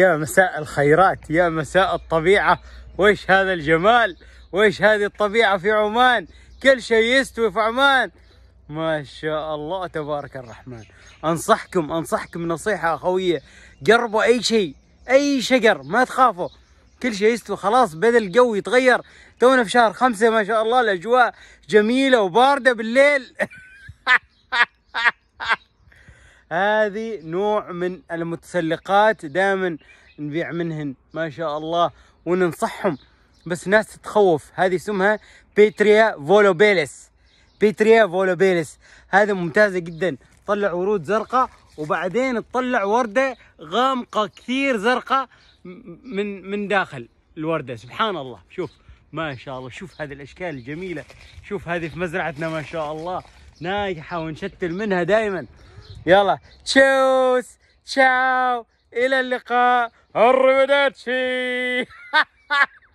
يا مساء الخيرات يا مساء الطبيعة وإيش هذا الجمال وإيش هذه الطبيعة في عمان كل شيء يستوي في عمان ما شاء الله تبارك الرحمن أنصحكم أنصحكم نصيحة أخوية قربوا أي شيء أي شجر ما تخافوا كل شيء يستوي خلاص بدأ الجو يتغير تونا في شهر خمسة ما شاء الله الأجواء جميلة وباردة بالليل هذه نوع من المتسلقات دائما نبيع منهن ما شاء الله وننصحهم بس ناس تتخوف هذه اسمها بيتريا فولوبيلس بيتريا فولوبيلس هذا ممتازة جدا تطلع ورود زرقاء وبعدين تطلع وردة غامقة كثير زرقاء من من داخل الوردة سبحان الله شوف ما شاء الله شوف هذه الأشكال الجميلة شوف هذه في مزرعتنا ما شاء الله ناجحة ونشتل منها دائما يلا تشوس تشاو الى اللقاء الريفيداتشي